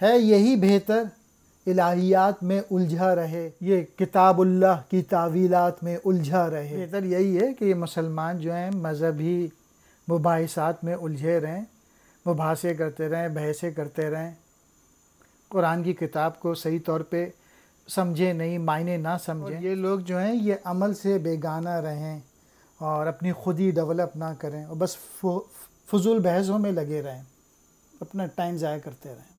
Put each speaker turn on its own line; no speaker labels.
है यही बेहतर इलाहियात में उलझा रहे ये किताबुल्लाह की तावीलात में उलझा रहे बेहतर यही है कि ये मुसलमान जो हैं मजहबी मुबासात में उलझे रहें मुबासे करते रहें बहसे करते रहें कुरान की किताब को सही तौर पे समझे नहीं मायने ना समझें ये लोग जो हैं ये अमल से बेगाना रहें और अपनी खुद ही डेवलप ना करें और बस फजूल बहसों में लगे रहें अपना टाइम ज़ाया करते रहें